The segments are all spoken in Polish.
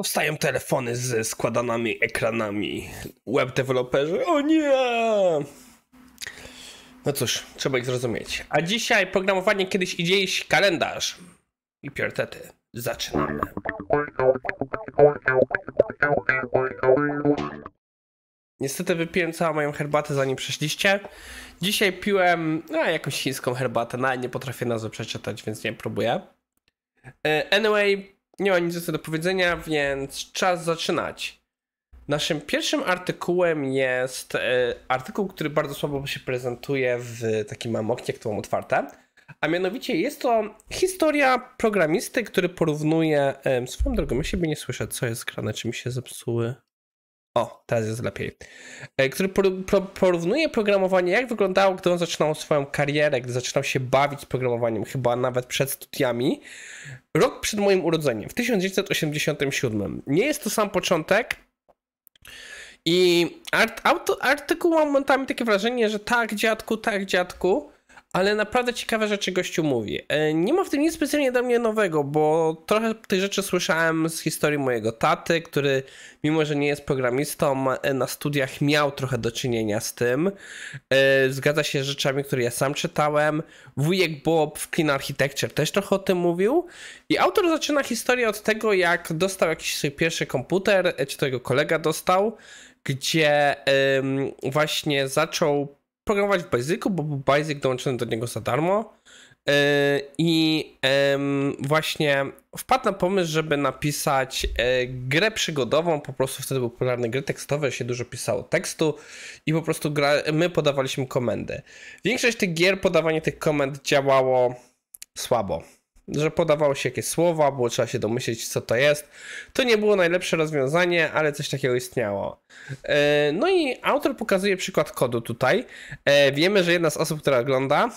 Powstają telefony ze składanymi ekranami. Web deweloperzy, o nie! No cóż, trzeba ich zrozumieć. A dzisiaj programowanie kiedyś i kalendarz i priorytety. Zaczynamy. Niestety wypiłem całą moją herbatę zanim przeszliście. Dzisiaj piłem no, jakąś chińską herbatę, no, nie potrafię nazwy przeczytać, więc nie próbuję. E, anyway, nie ma nic więcej do powiedzenia, więc czas zaczynać. Naszym pierwszym artykułem jest e, artykuł, który bardzo słabo się prezentuje w takim mam oknie, jak to mam otwarte. A mianowicie jest to historia programisty, który porównuje. Swoją drogą, ja siebie nie słyszę, co jest grane, czy mi się zepsuły o, teraz jest lepiej. E, który porównuje programowanie, jak wyglądało, gdy on zaczynał swoją karierę, gdy zaczynał się bawić programowaniem, chyba nawet przed studiami. Rok przed moim urodzeniem, w 1987. Nie jest to sam początek. I art, auto, artykuł mam momentami takie wrażenie, że tak, dziadku, tak, dziadku ale naprawdę ciekawe rzeczy gościu mówi. E, nie ma w tym nic specjalnie dla mnie nowego, bo trochę tych rzeczy słyszałem z historii mojego taty, który mimo, że nie jest programistą, e, na studiach miał trochę do czynienia z tym. E, zgadza się z rzeczami, które ja sam czytałem. Wujek Bob w Clean Architecture też trochę o tym mówił. I autor zaczyna historię od tego, jak dostał jakiś swój pierwszy komputer, czy to jego kolega dostał, gdzie właśnie zaczął programować w Basicu, bo był Basic dołączony do niego za darmo. E, I właśnie wpadł na pomysł, żeby napisać e, grę przygodową. Po prostu wtedy były popularne gry tekstowe, się dużo pisało tekstu i po prostu gra, my podawaliśmy komendy. Większość tych gier, podawanie tych komend działało słabo że podawało się jakieś słowa, było trzeba się domyśleć, co to jest. To nie było najlepsze rozwiązanie, ale coś takiego istniało. E, no i autor pokazuje przykład kodu tutaj. E, wiemy, że jedna z osób, która ogląda,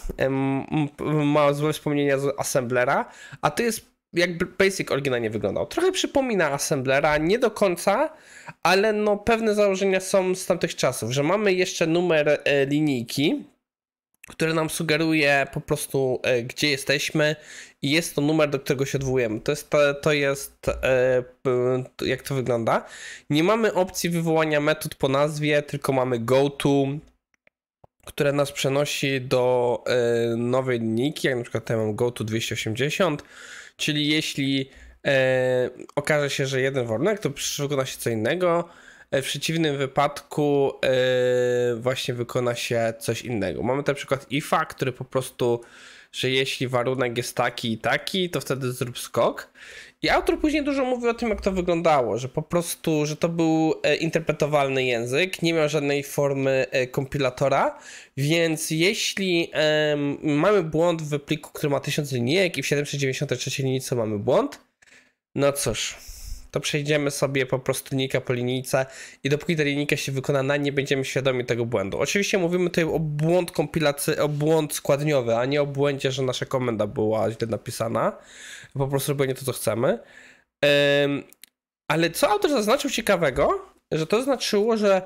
ma złe wspomnienia z assemblera, a to jest jak Basic oryginalnie wyglądał. Trochę przypomina assemblera, nie do końca, ale no pewne założenia są z tamtych czasów, że mamy jeszcze numer e, linijki, który nam sugeruje po prostu, e, gdzie jesteśmy i jest to numer, do którego się odwołujemy. To jest, to, jest e, jak to wygląda. Nie mamy opcji wywołania metod po nazwie, tylko mamy goto, które nas przenosi do e, nowej linijki, jak na przykład tutaj mam goto 280, czyli jeśli okaże się, że jeden warunek, to przykona się co innego, E, w przeciwnym wypadku yy, właśnie wykona się coś innego. Mamy na przykład IFA, który po prostu, że jeśli warunek jest taki i taki, to wtedy zrób skok. I autor później dużo mówił o tym, jak to wyglądało, że po prostu, że to był e, interpretowalny język, nie miał żadnej formy kompilatora, więc jeśli mamy błąd w pliku, który ma 1000 linijek i w 793 linijce mamy błąd, no cóż, to przejdziemy sobie po prostu linijka po linijce i dopóki ta linijka się na nie będziemy świadomi tego błędu. Oczywiście mówimy tutaj o błąd kompilacji, o błąd składniowy, a nie o błędzie, że nasza komenda była źle napisana. Po prostu robimy to, co chcemy. ale co autor zaznaczył ciekawego, że to znaczyło, że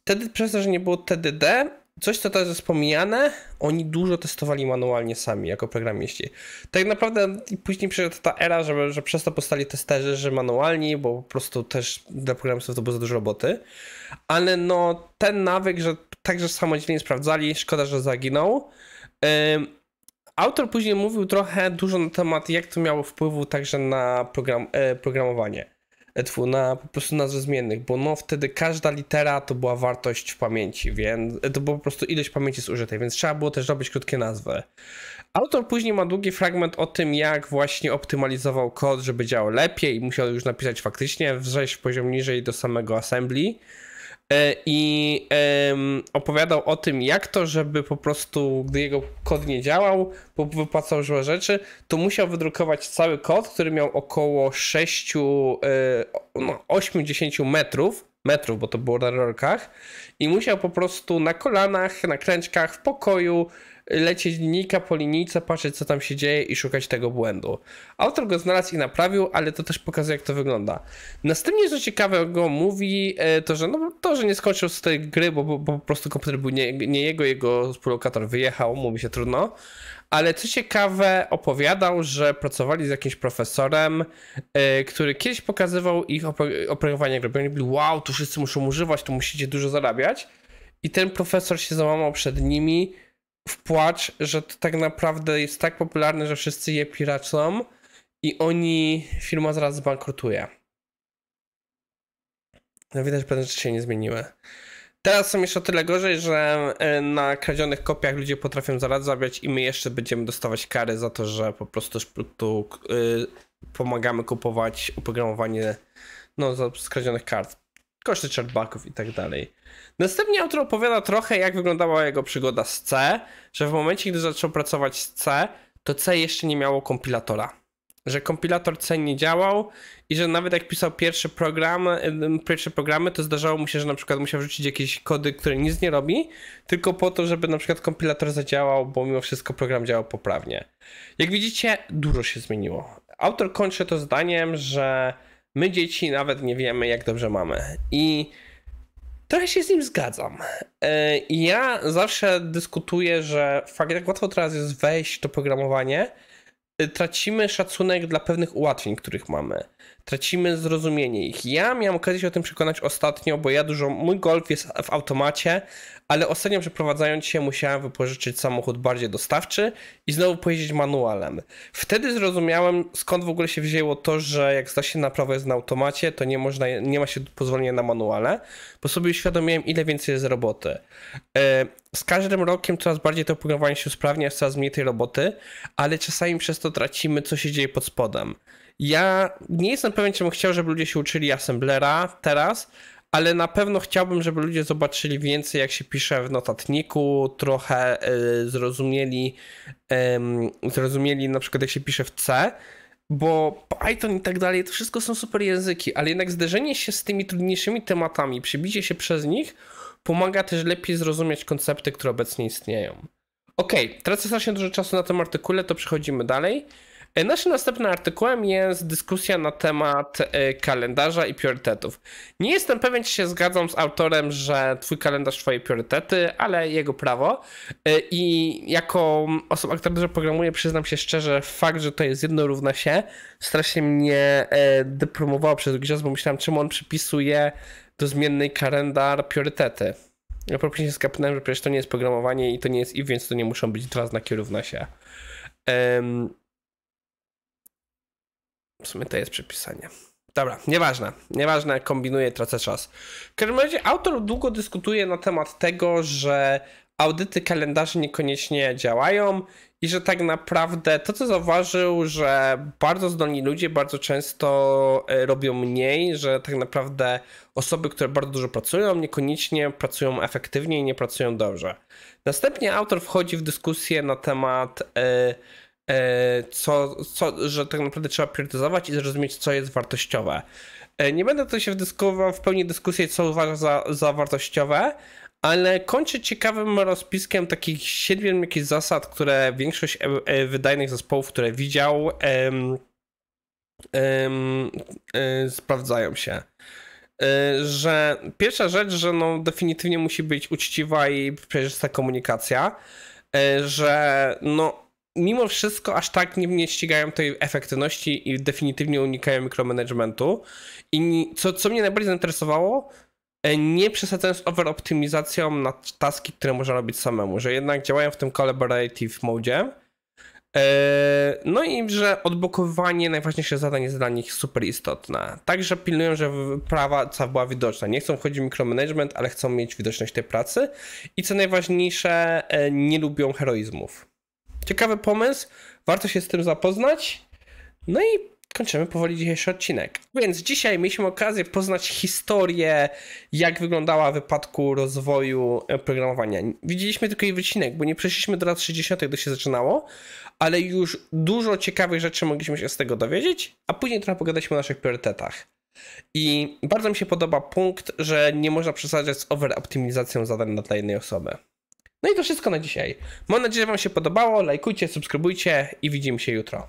wtedy przez to, że nie było TDD, coś, co teraz jest pomijane, oni dużo testowali manualnie sami jako programiści. Tak naprawdę później przyszedł ta era, że, że przez to postali testerzy, że manualni, bo po prostu też dla programistów to było za dużo roboty. Ale no ten nawyk, że także samodzielnie sprawdzali, szkoda, że zaginął. Ym, autor później mówił trochę dużo na temat, jak to miało wpływu także na program, y, programowanie tfu, na po prostu nazwy zmiennych, bo no wtedy każda litera to była wartość w pamięci, więc to była po prostu ilość pamięci zużytej, więc trzeba było też robić krótkie nazwy. Autor później ma długi fragment o tym, jak właśnie optymalizował kod, żeby działał lepiej i musiał już napisać faktycznie, wrzeć poziom niżej do samego assembly. E, i opowiadał o tym, jak to, żeby po prostu, gdy jego kod nie działał, bo wypłacał złe rzeczy, to musiał wydrukować cały kod, który miał około 6, e, no, 80 metrów, metrów, bo to było na rolkach, i musiał po prostu na kolanach, na kręczkach, w pokoju lecieć linijka po linijce, patrzeć co tam się dzieje i szukać tego błędu. Autor go znalazł i naprawił, ale to też pokazuje jak to wygląda. Następnie, co ciekawego mówi, e, to że no, to, że nie skończył z tej gry, bo, bo, bo po prostu komputer był nie, nie jego, jego współlokator wyjechał, mówi się trudno. Ale co ciekawe, opowiadał, że pracowali z jakimś profesorem, yy, który kiedyś pokazywał ich opro- oprogramowanie gry. Oni byli, wow, tu wszyscy muszą używać, tu musicie dużo zarabiać. I ten profesor się załamał przed nimi w płacz, że to tak naprawdę jest tak popularne, że wszyscy je piracą i oni, firma zaraz zbankrutuje. No widać, że pewne rzeczy się nie zmieniły. Teraz są jeszcze o tyle gorzej, że e, na kradzionych kopiach ludzie potrafią zaraz zabrać i my jeszcze będziemy dostawać kary za to, że po prostu tu, e, pomagamy kupować oprogramowanie no, z kradzionych kart koszty chargebaków i tak dalej. Następnie autor opowiada trochę, jak wyglądała jego przygoda z C, że w momencie, gdy zaczął pracować z C, to C jeszcze nie miało kompilatora. Że kompilator C nie działał i że nawet jak pisał pierwsze programy, pierwsze programy, to zdarzało mu się, że na przykład musiał wrzucić jakieś kody, które nic nie robi, tylko po to, żeby na przykład kompilator zadziałał, bo mimo wszystko program działał poprawnie. Jak widzicie, dużo się zmieniło. Autor kończy to zdaniem, że My dzieci nawet nie wiemy, jak dobrze mamy. I trochę się z nim zgadzam. E, ja zawsze dyskutuję, że fakt, jak łatwo teraz jest wejść to programowanie, y, tracimy szacunek dla pewnych ułatwień, których mamy tracimy zrozumienie ich. Ja miałem okazję się o tym przekonać ostatnio, bo ja dużo, mój Golf jest w automacie, ale ostatnio przeprowadzając się musiałem wypożyczyć samochód bardziej dostawczy i znowu pojeździć manualem. Wtedy zrozumiałem skąd w ogóle się wzięło to, że jak zda się naprawa jest na automacie, to nie, można, nie ma się pozwolenia na manuale, bo sobie uświadomiłem ile więcej jest roboty. E, z każdym rokiem coraz bardziej to oprogramowanie się usprawnia, jest coraz mniej tej roboty, ale czasami przez to tracimy co się dzieje pod spodem. Ja nie jestem pewien, czy bym chciał, żeby ludzie się uczyli assemblera teraz, ale na pewno chciałbym, żeby ludzie zobaczyli więcej, jak się pisze w notatniku, trochę y, zrozumieli, y, zrozumieli na przykład, jak się pisze w C, bo Python i tak dalej, to wszystko są super języki, ale jednak zderzenie się z tymi trudniejszymi tematami, przebicie się przez nich, pomaga też lepiej zrozumieć koncepty, które obecnie istnieją. Ok, tracę strasznie dużo czasu na tym artykule, to przechodzimy dalej. E, Naszym następnym artykułem jest dyskusja na temat e, kalendarza i priorytetów. Nie jestem pewien, czy się zgadzam z autorem, że twój kalendarz, twoje priorytety, ale jego prawo. E, I jako osoba, która dużo programuje, przyznam się szczerze, fakt, że to jest jedno równa się, strasznie mnie dyplomowało przez jakiś czas, bo myślałem, czemu on przypisuje do zmiennej kalendarz priorytety. Ja po się skapnąłem, że przecież to nie jest programowanie i to nie jest i, więc to nie muszą być dwa znaki równa się. Um, w sumie to jest przepisanie, Dobra, nieważne, nieważne, kombinuję, tracę czas. W każdym razie autor długo dyskutuje na temat tego, że audyty kalendarzy niekoniecznie działają i że tak naprawdę to, co zauważył, że bardzo zdolni ludzie bardzo często e, robią mniej, że tak naprawdę osoby, które bardzo dużo pracują, niekoniecznie pracują efektywnie i nie pracują dobrze. Następnie autor wchodzi w dyskusję na temat. Yy, E, co, co, że tak naprawdę trzeba priorytetować i zrozumieć, co jest wartościowe. E, nie będę tu się wdyskutował w pełni dyskusję, co uważam za, za wartościowe, ale kończę ciekawym rozpiskiem takich siedmiu jakichś zasad, które większość e, wydajnych zespołów, które widział, em, em, em, sprawdzają się. Że pierwsza rzecz, że no definitywnie musi być uczciwa i przejrzysta komunikacja, że no mimo wszystko aż tak nie, nie ścigają tej efektywności i definitywnie unikają mikromanagementu. I co, co mnie najbardziej zainteresowało, e, nie przesadzając overoptymizacją na taski, które można robić samemu, że jednak działają w tym collaborative mode. E, no i że odblokowanie najważniejszych zadań jest dla nich super istotne. Także pilnują, żeby cała była widoczna. Nie chcą wchodzić w mikromanagement, ale chcą mieć widoczność tej pracy. I co najważniejsze, e, nie lubią heroizmów. Ciekawy pomysł, warto się z tym zapoznać. No i kończymy powoli dzisiejszy odcinek. Więc dzisiaj mieliśmy okazję poznać historię, jak wyglądała wypadku rozwoju e, programowania. Widzieliśmy tylko jej wycinek, bo nie przeszliśmy do lat 60., gdy się zaczynało, ale już dużo ciekawych rzeczy mogliśmy się z tego dowiedzieć, a później trochę pogadaliśmy o naszych priorytetach. I bardzo mi się podoba punkt, że nie można przesadzać z overoptymizacją zadań dla jednej osoby. No i to wszystko na dzisiaj. Mam nadzieję, że Wam się podobało. Lajkujcie, subskrybujcie i widzimy się jutro.